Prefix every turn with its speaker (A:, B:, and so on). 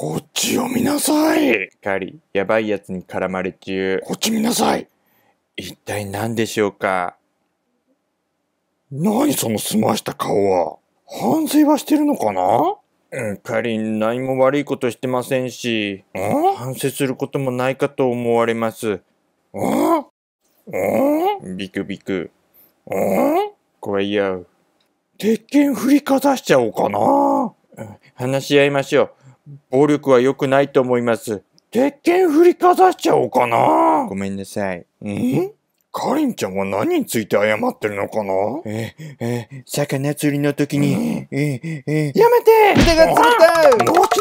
A: こっちを見な
B: さい
A: カリ、やばいやつに絡まれ中。こっち見なさい一体何でしょうか何その済ました顔は。反省はしてるのかなうん、カリン、何も悪いことしてませんし、ん反省することもないかと思われます。んんビクビク。ん怖いや鉄拳振りかざしちゃおうかな話し合いましょう。暴力は良くないと思います。
B: 鉄拳振りかざしちゃおうかな。
A: ごめんなさい。んかりんちゃんは何について謝ってるのかなえ、え、魚釣りの時に、え、え、や
B: めてが釣れたち